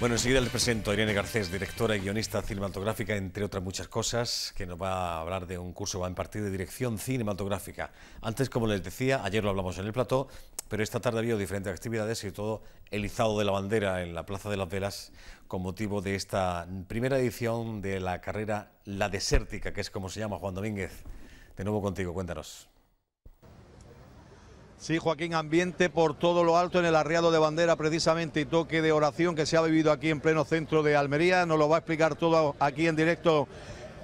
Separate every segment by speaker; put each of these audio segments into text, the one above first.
Speaker 1: Bueno, enseguida les presento a Irene Garcés, directora y guionista cinematográfica, entre otras muchas cosas, que nos va a hablar de un curso va a impartir de dirección cinematográfica. Antes, como les decía, ayer lo hablamos en el plató, pero esta tarde ha habido diferentes actividades, sobre todo el izado de la bandera en la Plaza de las Velas, con motivo de esta primera edición de la carrera La Desértica, que es como se llama Juan Domínguez. De nuevo contigo, cuéntanos.
Speaker 2: Sí, Joaquín, ambiente por todo lo alto en el arriado de bandera precisamente y toque de oración que se ha vivido aquí en pleno centro de Almería. Nos lo va a explicar todo aquí en directo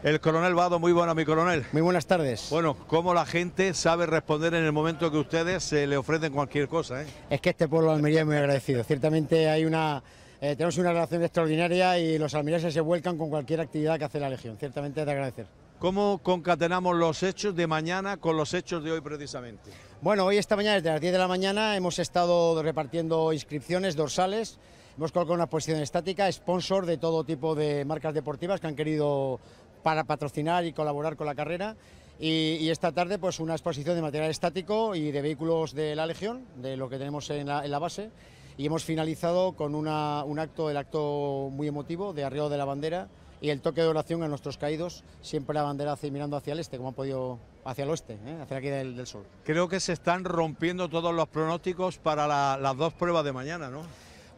Speaker 2: el coronel Vado, muy bueno, mi coronel. Muy buenas tardes. Bueno, cómo la gente sabe responder en el momento que ustedes se eh, le ofrecen cualquier cosa. ¿eh?
Speaker 3: Es que este pueblo de Almería es muy agradecido. Ciertamente hay una, eh, tenemos una relación extraordinaria y los almerienses se vuelcan con cualquier actividad que hace la Legión. Ciertamente es de agradecer.
Speaker 2: ¿Cómo concatenamos los hechos de mañana con los hechos de hoy precisamente?
Speaker 3: Bueno, hoy esta mañana, desde las 10 de la mañana, hemos estado repartiendo inscripciones dorsales. Hemos colocado una exposición estática, sponsor de todo tipo de marcas deportivas que han querido para patrocinar y colaborar con la carrera. Y, esta tarde, pues una exposición de material estático y de vehículos de la Legión, de lo que tenemos en la, base. Y hemos finalizado con un acto, el acto muy emotivo de arriba de la Bandera, y el toque de oración a nuestros caídos, siempre la bandera hacia, mirando hacia el este, como han podido hacia el oeste, ¿eh? hacia aquí del, sur.
Speaker 2: Creo que se están rompiendo todos los pronósticos para
Speaker 3: las dos pruebas de mañana, ¿no?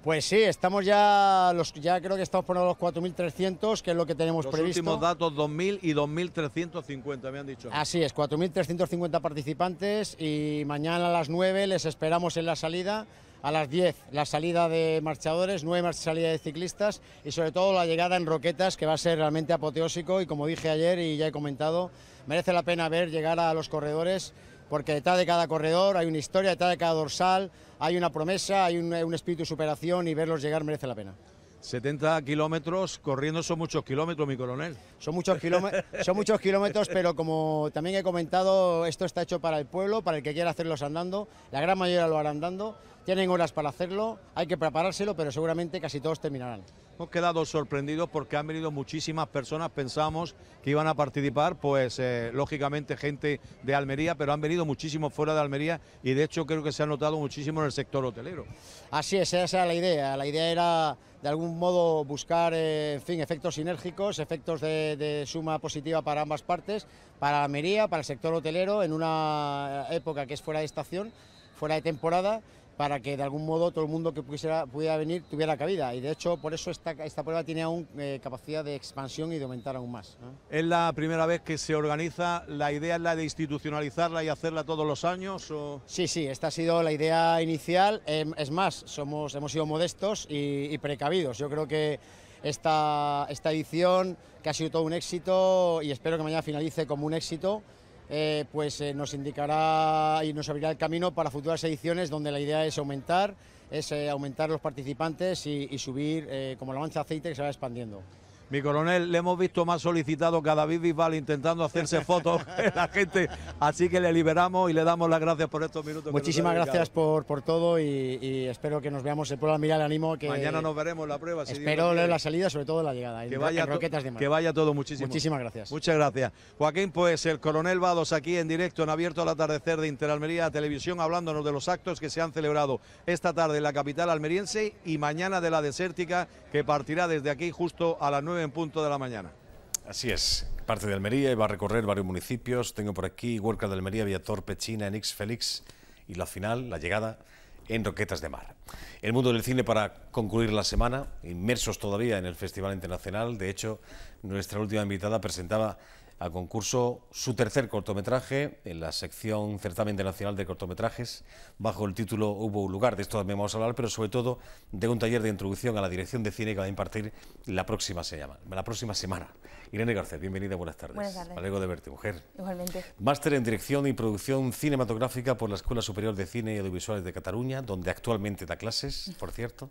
Speaker 3: Pues sí, estamos ya, los, ya creo que estamos por los 4.300, que es lo que tenemos previsto. Los últimos
Speaker 2: datos, 2.000 y 2.350, me han dicho. Así es,
Speaker 3: 4.350 participantes y mañana a las 9 les esperamos en la salida a las 10 la salida de marchadores, 9 salidas de ciclistas y sobre todo la llegada en Roquetas que va a ser realmente apoteósico y como dije ayer y ya he comentado, merece la pena ver llegar a los corredores porque detrás de cada corredor hay una historia, detrás de cada dorsal hay una promesa, hay un, espíritu de superación y verlos llegar merece la pena. 70 kilómetros
Speaker 2: corriendo son muchos kilómetros, mi coronel. Son muchos, kilómetros, son muchos kilómetros, pero
Speaker 3: como también he comentado, esto está hecho para el pueblo, para el que quiera hacerlos andando. La gran mayoría lo hará andando, tienen horas para hacerlo, hay que preparárselo, pero seguramente casi todos terminarán.
Speaker 2: Hemos quedado sorprendidos porque han venido muchísimas personas, pensamos que iban a participar, pues eh, lógicamente gente de Almería, pero han venido muchísimos fuera de Almería y de hecho creo que se ha notado muchísimo en el sector hotelero.
Speaker 3: Así es, esa era la idea, la idea era de algún modo buscar eh, en fin, efectos sinérgicos, efectos de, suma positiva para ambas partes, para Almería, para el sector hotelero, en una época que es fuera de estación, fuera de temporada para que de algún modo todo el mundo que pudiera, pudiera venir tuviera cabida. Y de hecho, por eso esta, esta prueba tiene aún eh, capacidad de expansión y de aumentar aún más.
Speaker 2: ¿Es la primera vez que se organiza? ¿La idea es la
Speaker 3: de institucionalizarla y hacerla todos los años? Sí, sí, esta ha sido la idea inicial. Em, es más, somos, hemos sido modestos y, precavidos. Yo creo que esta, esta edición, que ha sido todo un éxito y espero que mañana finalice como un éxito, eh, pues eh, nos indicará y nos abrirá el camino para futuras ediciones donde la idea es aumentar, es eh, aumentar los participantes y, y subir como la mancha de aceite que se va expandiendo.
Speaker 2: Mi coronel, le hemos visto más solicitado que a David intentando hacerse fotos la gente, así que le liberamos y le damos las gracias por estos minutos. Muchísimas gracias
Speaker 3: por, por todo y, espero que nos veamos en Puebla Mira el Ánimo. Que Mañana nos veremos
Speaker 2: la prueba. Si espero leer la
Speaker 3: salida, sobre todo la llegada. Que vaya,
Speaker 2: todo muchísimo. Muchísimas gracias. Muchas gracias. Joaquín, pues el coronel Vados aquí en directo en Abierto al Atardecer de Interalmería Televisión, hablándonos de los actos que se han celebrado esta tarde en la capital almeriense y mañana de la desértica que partirá desde aquí justo a las 9 en punto de la mañana.
Speaker 1: Así es, parte de Almería y va a recorrer varios municipios. Tengo por aquí Huerca de Almería, Villatorpe, China, Enix, Félix y la final, la llegada en Roquetas de Mar. El mundo del cine para concluir la semana, inmersos todavía en el Festival Internacional. De hecho, nuestra última invitada presentaba a concurso su tercer cortometraje en la sección Certamen Internacional de Cortometrajes bajo el título Hubo un lugar. De esto también vamos a hablar, pero sobre todo de un taller de introducción a la dirección de cine que va a impartir la próxima, se llama, la próxima semana. Irene García bienvenida, buenas tardes. Buenas tardes. Me alegro de verte, mujer. Igualmente. Máster en Dirección y Producción Cinematográfica por la Escuela Superior de Cine y Audiovisuales de Cataluña, donde actualmente da clases, por cierto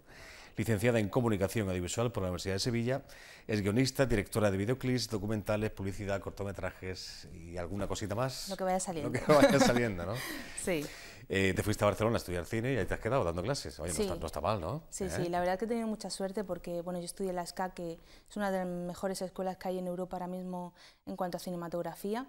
Speaker 1: licenciada en Comunicación Audiovisual por la Universidad de Sevilla, es guionista, directora de videoclips, documentales, publicidad, cortometrajes y alguna cosita más.
Speaker 4: Lo que vaya saliendo. Lo que vaya saliendo, ¿no? sí.
Speaker 1: Eh, te fuiste a Barcelona a estudiar cine y ahí te has quedado dando clases. Oye, sí. no, está, mal, ¿no? Sí, ¿Eh? sí, la
Speaker 4: verdad que he tenido mucha suerte porque, bueno, yo estudié en la SCA, que es una de las mejores escuelas que hay en Europa ahora mismo en cuanto a cinematografía.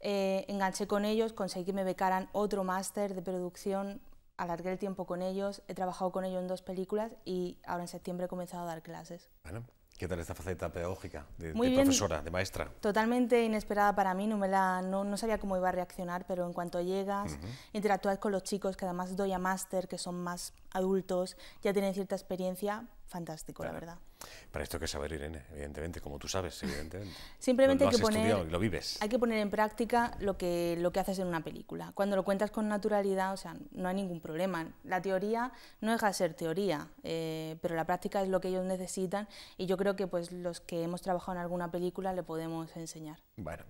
Speaker 4: Eh, enganché con ellos, conseguí que me becaran otro máster de producción alargué el tiempo con ellos, he trabajado con ellos en dos películas y ahora en septiembre he comenzado a dar clases.
Speaker 1: Bueno, ¿qué tal esta faceta pedagógica de, Muy profesora, de maestra?
Speaker 4: Totalmente inesperada para mí, no, me la, no, sabía cómo iba a reaccionar, pero en cuanto llegas, interactúas con los chicos, que además doy a máster, que son más adultos, ya tienen cierta experiencia, fantástico, la verdad.
Speaker 1: Para esto hay que saber, Irene, evidentemente, como tú sabes, evidentemente. Simplemente hay que poner, lo vives.
Speaker 4: Hay que poner en práctica lo que, lo que haces en una película. Cuando lo cuentas con naturalidad, o sea, no hay ningún problema. La teoría no deja de ser teoría, eh, pero la práctica es lo que ellos necesitan y yo creo que pues los que hemos trabajado en alguna película le podemos enseñar.
Speaker 1: Bueno,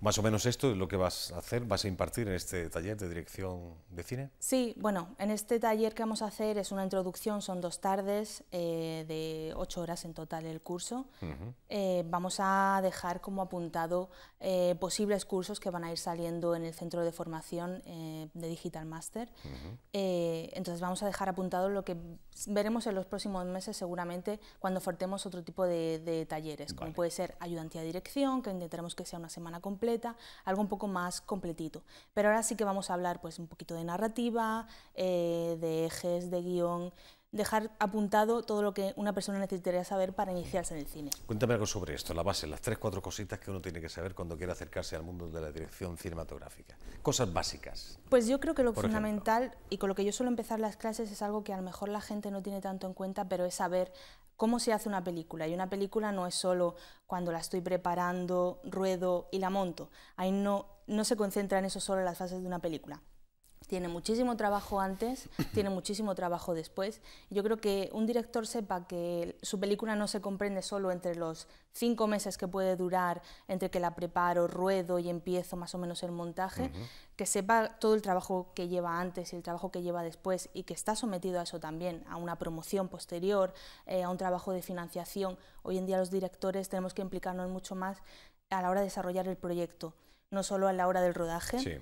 Speaker 1: más o menos esto es lo que vas a hacer, vas a impartir en este taller de dirección de cine.
Speaker 4: Sí, bueno, en este taller que vamos a hacer es una introducción, son dos tardes eh, de ocho horas en total el curso. Eh, vamos a dejar como apuntado eh, posibles cursos que van a ir saliendo en el centro de formación de Digital Master. entonces vamos a dejar apuntado lo que veremos en los próximos meses seguramente cuando ofertemos otro tipo de, talleres, como puede ser ayudantía de dirección, que intentaremos que sea una semana completa, algo un poco más completito. Pero ahora sí que vamos a hablar pues un poquito de narrativa, eh, de ejes, de guión, dejar apuntado todo lo que una persona necesitaría saber para iniciarse en el cine.
Speaker 1: Cuéntame algo sobre esto, la base, las tres, cuatro cositas que uno tiene que saber cuando quiere acercarse al mundo de la dirección cinematográfica. Cosas
Speaker 4: básicas. Pues yo creo que lo fundamental, y con lo que yo suelo empezar las clases, es algo que a lo mejor la gente no tiene tanto en cuenta, pero es saber cómo se hace una película. Y una película no es solo cuando la estoy preparando, ruedo y la monto. Ahí no, se concentra en eso solo en las fases de una película tiene muchísimo trabajo antes, tiene muchísimo trabajo después. Yo creo que un director sepa que su película no se comprende solo entre los cinco meses que puede durar entre que la preparo, ruedo y empiezo más o menos el montaje, que sepa todo el trabajo que lleva antes y el trabajo que lleva después y que está sometido a eso también, a una promoción posterior, eh, a un trabajo de financiación. Hoy en día los directores tenemos que implicarnos mucho más a la hora de desarrollar el proyecto, no solo a la hora del rodaje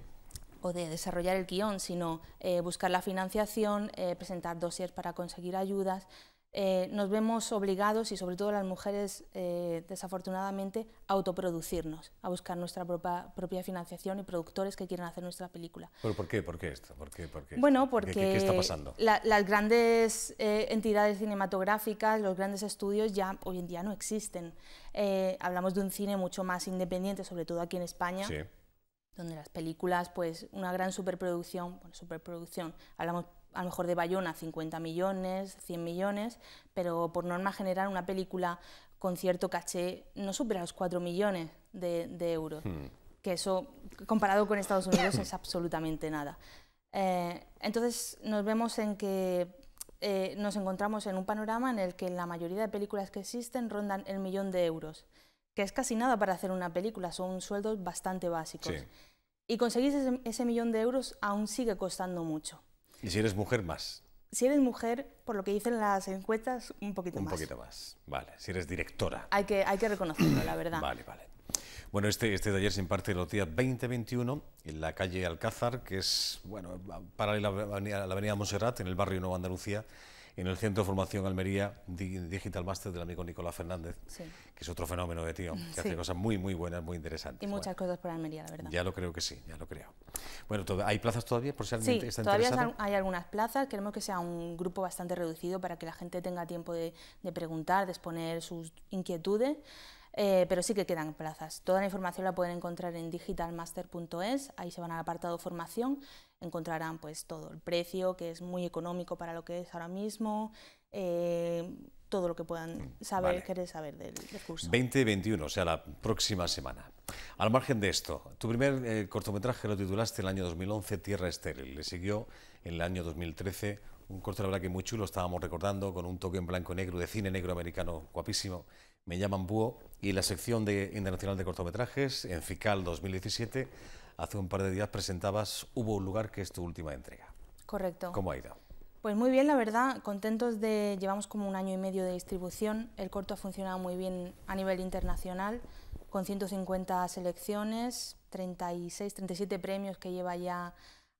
Speaker 4: o de desarrollar el guión, sino eh, buscar la financiación, eh, presentar dossiers para conseguir ayudas. Eh, nos vemos obligados, y sobre todo las mujeres, desafortunadamente, a autoproducirnos, a buscar nuestra propia, propia, financiación y productores que quieran hacer nuestra película.
Speaker 1: ¿Pero por qué? ¿Por qué esto? ¿Por qué, por qué? Bueno, porque ¿Qué, está pasando?
Speaker 4: las grandes entidades cinematográficas, los grandes estudios ya hoy en día no existen. hablamos de un cine mucho más independiente, sobre todo aquí en España. Sí donde las películas, pues una gran superproducción, superproducción, hablamos a lo mejor de Bayona 50 millones, 100 millones, pero por norma general una película con cierto caché no supera los 4 millones de, euros, hmm. que eso comparado con Estados Unidos es absolutamente nada. Eh, entonces nos vemos en que eh, nos encontramos en un panorama en el que la mayoría de películas que existen rondan el millón de euros que es casi nada para hacer una película, son sueldos bastante básicos. Y conseguir ese, millón de euros aún sigue costando mucho.
Speaker 1: Y si eres mujer, más.
Speaker 4: Si eres mujer, por lo que dicen las encuestas, un poquito más. Un poquito
Speaker 1: más, vale. Si eres directora.
Speaker 4: Hay que, hay que reconocerlo, la verdad. Vale, vale.
Speaker 1: Bueno, este, este taller se imparte los días 2021 en la calle Alcázar, que es, bueno, paralela a la avenida Monserrat, en el barrio Nueva Andalucía en el Centro de Formación Almería Digital Master del amigo Nicolás Fernández, que es otro fenómeno de tío, que hace cosas muy, muy buenas, muy interesantes. Y
Speaker 4: muchas cosas por Almería, la verdad. Ya
Speaker 1: lo creo que sí, ya lo creo. Bueno, ¿hay plazas todavía por sí, todavía
Speaker 4: hay algunas plazas, queremos que sea un grupo bastante reducido para que la gente tenga tiempo de, preguntar, de exponer sus inquietudes. Eh, pero sí que quedan plazas. Toda la información la pueden encontrar en digitalmaster.es, ahí se van al apartado formación encontrarán pues todo, el precio que es muy económico para lo que es ahora mismo, eh, todo lo que puedan mm, saber, vale. querer saber del, curso.
Speaker 1: 2021, o sea, la próxima semana. Al margen de esto, tu primer eh, cortometraje lo titulaste en el año 2011, Tierra Estéril. Le siguió en el año 2013 un corto, la verdad que muy chulo, estábamos recordando, con un toque en blanco negro, de cine negro americano, guapísimo. Me llaman Búho. Y la sección de Internacional de Cortometrajes, en FICAL 2017, hace un par de días presentabas Hubo un lugar que es tu última entrega.
Speaker 4: Correcto. ¿Cómo ha ido? Pues muy bien, la verdad, contentos de... Llevamos como un año y medio de distribución, el corto ha funcionado muy bien a nivel internacional, con 150 selecciones, 36, 37 premios que lleva ya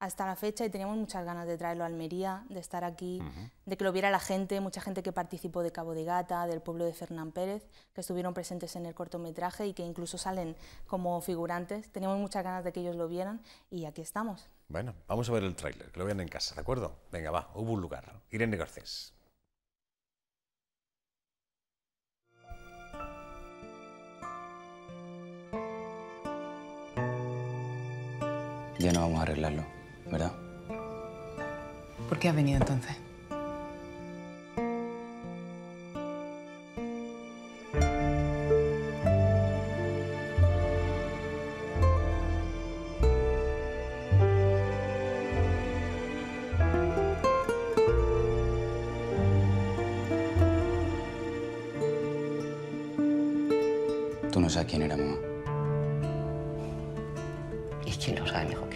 Speaker 4: hasta la fecha y teníamos muchas ganas de traerlo a Almería, de estar aquí, de que lo viera la gente, mucha gente que participó de Cabo de Gata, del pueblo de Fernán Pérez, que estuvieron presentes en el cortometraje y que incluso salen como figurantes. Teníamos muchas ganas de que ellos lo vieran y aquí estamos.
Speaker 1: Bueno, vamos a ver el tráiler, que lo vean en casa, ¿de acuerdo? Venga, va, hubo un lugar. Irene Garcés. Ya no vamos a arreglarlo. ¿verdad?
Speaker 4: ¿Por qué ha venido entonces?
Speaker 5: Tú no sabes quién era mamá. ¿Y quién lo sabe mejor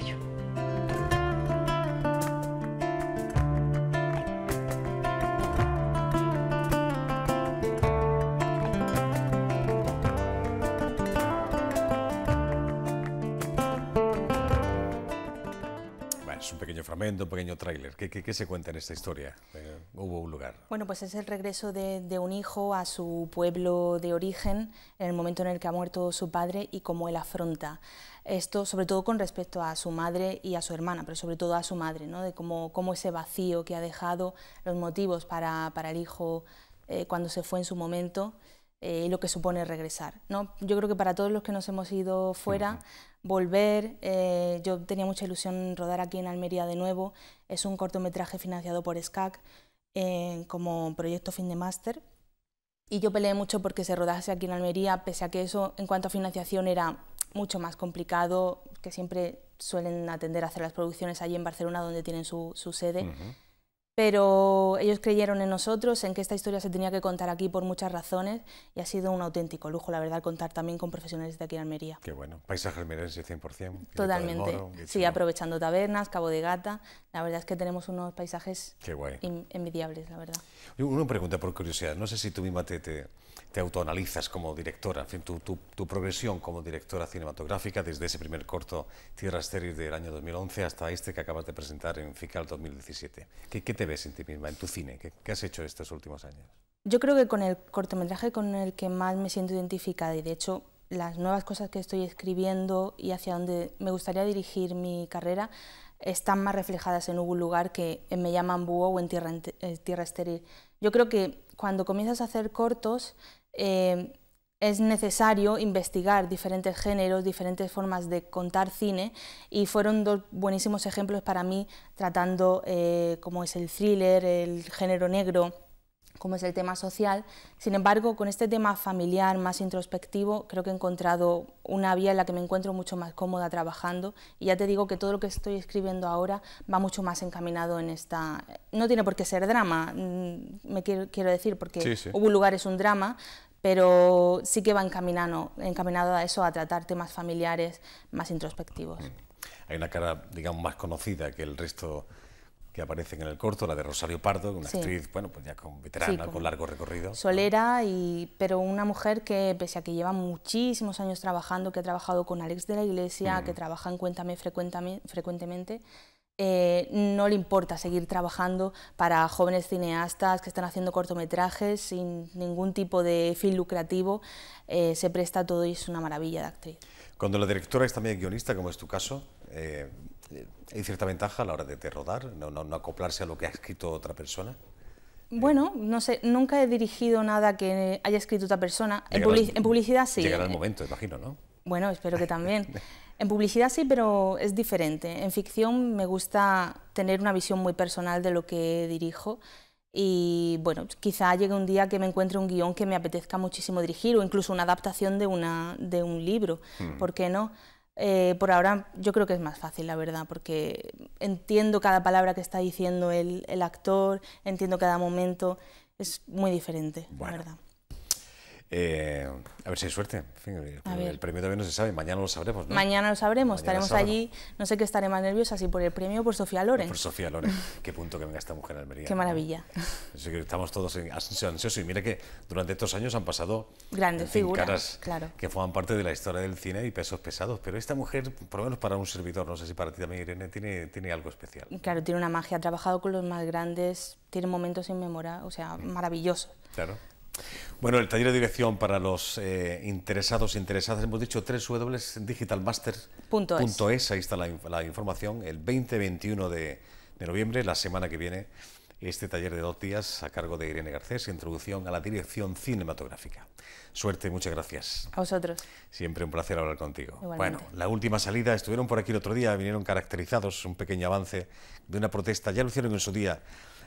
Speaker 1: un pequeño tráiler. ¿Qué, se cuenta en esta historia? Eh, hubo un lugar.
Speaker 4: Bueno, pues es el regreso de, un hijo a su pueblo de origen en el momento en el que ha muerto su padre y cómo él afronta. Esto sobre todo con respecto a su madre y a su hermana, pero sobre todo a su madre, ¿no? de cómo, cómo ese vacío que ha dejado, los motivos para, el hijo eh, cuando se fue en su momento eh, lo que supone regresar. ¿no? Yo creo que para todos los que nos hemos ido fuera, volver, eh, yo tenía mucha ilusión rodar aquí en Almería de nuevo, es un cortometraje financiado por SCAC eh, como proyecto fin de máster. Y yo peleé mucho porque se rodase aquí en Almería, pese a que eso en cuanto a financiación era mucho más complicado, que siempre suelen atender a hacer las producciones allí en Barcelona donde tienen su, sede pero ellos creyeron en nosotros, en que esta historia se tenía que contar aquí por muchas razones y ha sido un auténtico lujo, la verdad, contar también con profesionales de aquí en Almería.
Speaker 1: Qué bueno, paisaje almerense 100%. Totalmente, sí,
Speaker 4: aprovechando tabernas, Cabo de Gata, la verdad es que tenemos unos paisajes envidiables, la verdad.
Speaker 1: Una pregunta por curiosidad, no sé si tú misma te, te, autoanalizas como directora, en fin, tu, progresión como directora cinematográfica desde ese primer corto Tierra Estéril del año 2011 hasta este que acabas de presentar en FICAL 2017. qué te ves en ti misma, en tu cine? ¿Qué, has hecho estos últimos años?
Speaker 4: Yo creo que con el cortometraje con el que más me siento identificada y de hecho las nuevas cosas que estoy escribiendo y hacia donde me gustaría dirigir mi carrera están más reflejadas en un lugar que en Me llaman búho o en Tierra, en eh, tierra Estéril. Yo creo que cuando comienzas a hacer cortos eh, es necesario investigar diferentes géneros, diferentes formas de contar cine y fueron dos buenísimos ejemplos para mí tratando eh, como es el thriller, el género negro, cómo es el tema social. Sin embargo, con este tema familiar más introspectivo, creo que he encontrado una vía en la que me encuentro mucho más cómoda trabajando y ya te digo que todo lo que estoy escribiendo ahora va mucho más encaminado en esta... No tiene por qué ser drama, mm, me quiero, decir, porque Hubo lugar es un drama, pero sí que va encaminado, encaminado a eso, a tratar temas familiares más introspectivos.
Speaker 1: Hay una cara, digamos, más conocida que el resto que aparecen en el corto, la de Rosario Pardo, una actriz, bueno, pues ya con veterana, con, largo recorrido.
Speaker 4: Solera, y, pero una mujer que, pese a que lleva muchísimos años trabajando, que ha trabajado con Alex de la Iglesia, mm. que trabaja en Cuéntame frecuentemente, eh, no le importa seguir trabajando para jóvenes cineastas que están haciendo cortometrajes sin ningún tipo de fin lucrativo, eh, se presta todo y es una maravilla de actriz.
Speaker 1: Cuando la directora es también guionista, como es tu caso, eh, ¿hay cierta ventaja a la hora de, te rodar, no, acoplarse a lo que ha escrito otra persona?
Speaker 4: Bueno, no sé, nunca he dirigido nada que haya escrito otra persona. En, en, publicidad sí. Llegará
Speaker 1: el momento, imagino, ¿no?
Speaker 4: Bueno, espero que también. En publicidad sí, pero es diferente. En ficción me gusta tener una visión muy personal de lo que dirijo y bueno, quizá llegue un día que me encuentre un guión que me apetezca muchísimo dirigir o incluso una adaptación de, una, de un libro, mm. ¿por qué no? Eh, por ahora yo creo que es más fácil, la verdad, porque entiendo cada palabra que está diciendo el, actor, entiendo cada momento, es muy diferente, la verdad.
Speaker 1: Eh, a ver si hay suerte. el, premio todavía no se sabe. Mañana lo sabremos. Mañana lo sabremos. Estaremos allí.
Speaker 4: No sé qué estaré más nerviosa, si por el premio o por Sofía Loren. por
Speaker 1: Sofía Loren. qué punto que venga esta mujer Almería. Qué maravilla. estamos todos ansiosos. Y mira que durante estos años han pasado
Speaker 4: grandes figuras claro.
Speaker 1: que forman parte de la historia del cine y pesos pesados. Pero esta mujer, por lo menos para un servidor, no sé si para ti también, Irene, tiene, tiene algo especial.
Speaker 4: Claro, tiene una magia. Ha trabajado con los más grandes. Tiene momentos memoria, o sea, mm. maravilloso.
Speaker 1: Claro. Bueno, el taller de dirección para los eh, interesados e interesadas, hemos dicho www.digitalmaster.es, ahí está la, información, el 20-21 de, noviembre, la semana que viene, este taller de dos días a cargo de Irene Garcés, introducción a la dirección cinematográfica. Suerte muchas gracias. A vosotros. Siempre un placer hablar contigo. Bueno, la última salida, estuvieron por aquí el otro día, vinieron caracterizados, un pequeño avance de una protesta, ya lo hicieron en su día,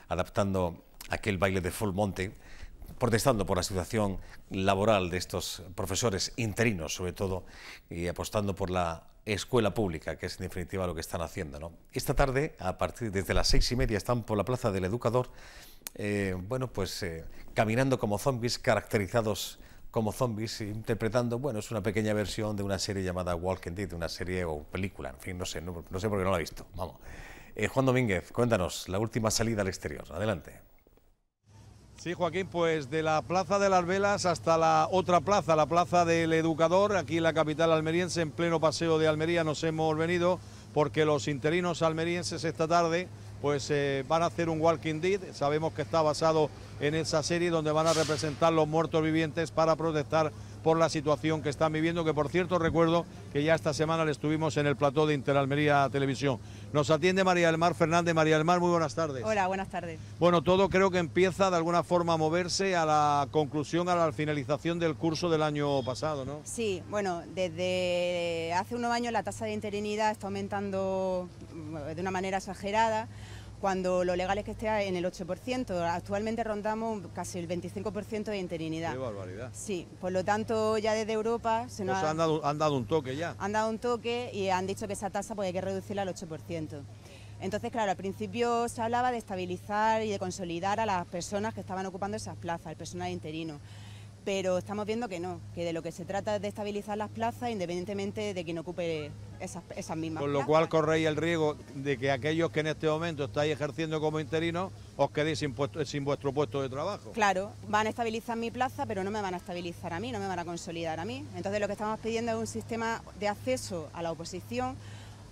Speaker 1: adaptando aquel baile de full monte protestando por la situación laboral de estos profesores interinos, sobre todo, y apostando por la escuela pública, que es en definitiva lo que están haciendo. Esta tarde, a partir desde las seis y media, están por la Plaza del Educador, eh, bueno, pues eh, caminando como zombies, caracterizados como zombies, interpretando, bueno, es una pequeña versión de una serie llamada Walking Dead, una serie o película, en fin, no sé, no, sé por qué no la he visto, vamos. Eh, Juan Domínguez, cuéntanos la última salida al exterior, adelante.
Speaker 2: Sí, Joaquín, pues de la Plaza de las Velas hasta la otra plaza, la Plaza del Educador, aquí en la capital almeriense, en pleno paseo de Almería nos hemos venido porque los interinos almerienses esta tarde pues eh, van a hacer un Walking Dead, sabemos que está basado en esa serie donde van a representar los muertos vivientes para protestar por la situación que están viviendo, que por cierto recuerdo que ya esta semana le estuvimos en el plató de Interalmería Televisión. Nos atiende María del Mar Fernández. María del Mar, muy buenas tardes. Hola, buenas tardes. Bueno, todo creo que empieza de alguna forma a moverse a la conclusión, a la finalización del curso del año pasado, ¿no?
Speaker 5: Sí, bueno, desde hace unos años la tasa de interinidad está aumentando mm, de una manera exagerada cuando lo legal es que esté en el 8%. Actualmente rondamos casi el 25% de interinidad. ¡Qué barbaridad! Sí, por lo tanto ya desde Europa se nos pues
Speaker 2: han, dado, un toque ya.
Speaker 5: Han dado un toque y han dicho que esa tasa pues hay que reducirla al 8%. Entonces, claro, al principio se hablaba de estabilizar y de consolidar a las personas que estaban ocupando esas plazas, el personal interino pero estamos viendo que no, que de lo que se trata es de estabilizar las plazas independientemente de quien ocupe esas, esas mismas. Con lo cual
Speaker 2: corréis el riesgo de que aquellos que en este momento estáis ejerciendo como interinos os quedéis sin, vuestro puesto de trabajo. Claro,
Speaker 5: van a estabilizar mi plaza, pero no me van a estabilizar a mí, no me van a consolidar a mí. Entonces lo que estamos pidiendo es un sistema de acceso a la oposición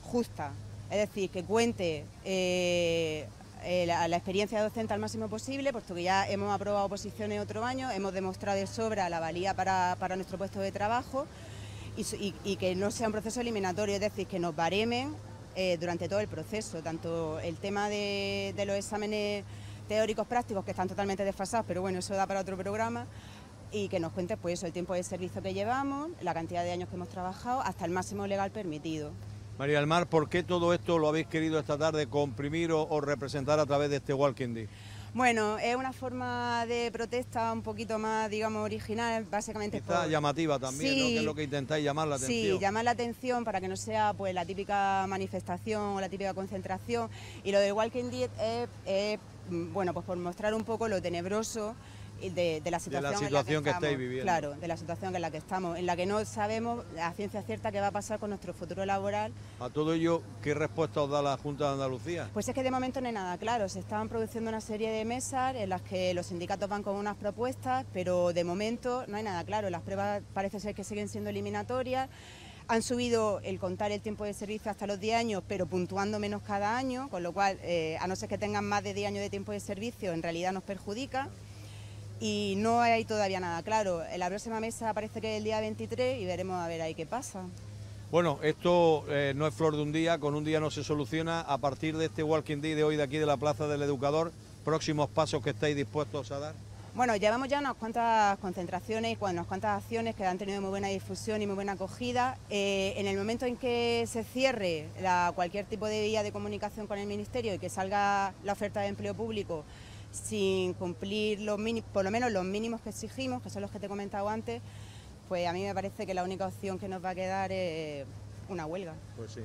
Speaker 5: justa, es decir, que cuente... Eh, eh, la, experiencia docente al máximo posible, puesto que ya hemos aprobado posiciones otro año, hemos demostrado de sobra la valía para, nuestro puesto de trabajo y, que no sea un proceso eliminatorio, es decir, que nos baremen eh, durante todo el proceso, tanto el tema de, los exámenes teóricos prácticos que están totalmente desfasados, pero bueno, eso da para otro programa, y que nos cuentes pues el tiempo de servicio que llevamos, la cantidad de años que hemos trabajado, hasta el máximo legal permitido.
Speaker 2: María del Mar, ¿por qué todo esto lo habéis querido esta tarde comprimir o, representar a través de este Walking Dead?
Speaker 5: Bueno, es una forma de protesta un poquito más, digamos, original, básicamente. Está
Speaker 2: llamativa también, que es lo que intentáis llamar la atención. Sí, llamar
Speaker 5: la atención para que no sea pues la típica manifestación o la típica concentración. Y lo del Walking Dead es mm, bueno, pues por mostrar un poco lo tenebroso de, la situación, que, estamos, estáis viviendo. Claro, de la situación en la que estamos, en la que no sabemos a ciencia cierta qué va a pasar con nuestro futuro laboral.
Speaker 2: A todo ello, ¿qué respuesta os da la Junta de Andalucía?
Speaker 5: Pues es que de momento no hay nada claro. Se estaban produciendo una serie de mesas en las que los sindicatos van con unas propuestas, pero de momento no hay nada claro. Las pruebas parece ser que siguen siendo eliminatorias. Han subido el contar el tiempo de servicio hasta los 10 años, pero puntuando menos cada año, con lo cual, eh, a no ser que tengan más de 10 años de tiempo de servicio, en realidad nos perjudica y no hay todavía nada claro. La próxima mesa parece que es el día 23 y veremos a ver ahí qué pasa.
Speaker 2: Bueno, esto eh, no es flor de un día, con un día no se soluciona. A partir de este Walking Day de hoy de aquí de la Plaza del Educador, próximos pasos que estáis dispuestos a dar.
Speaker 5: Bueno, llevamos ya unas cuantas concentraciones y unas cuantas acciones que han tenido muy buena difusión y muy buena acogida. Eh, en el momento en que se cierre la, cualquier tipo de vía de comunicación con el Ministerio y que salga la oferta de empleo público sin cumplir los por lo menos los mínimos que exigimos, que son los que te he comentado antes, pues a mí me parece que la única opción que nos va a quedar es una huelga.
Speaker 2: Pues sí.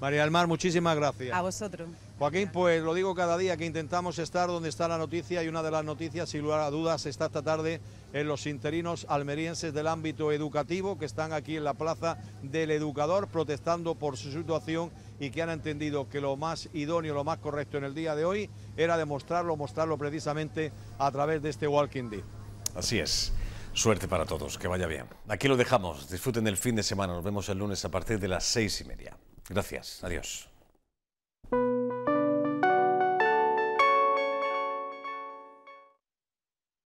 Speaker 2: María del muchísimas gracias. A vosotros. Joaquín, pues lo digo cada día que intentamos estar donde está la noticia y una de las noticias, sin lugar a dudas, está esta tarde en los interinos almerienses del ámbito educativo que están aquí en la Plaza del Educador protestando por su situación y que han entendido que lo más idóneo, lo más correcto en el día de hoy era demostrarlo, mostrarlo precisamente a través de este Walking Day.
Speaker 1: Así es. Suerte para todos, que vaya bien. Aquí lo dejamos. Disfruten el fin de semana. Nos vemos el lunes a partir de las seis y media. Gracias. Adiós.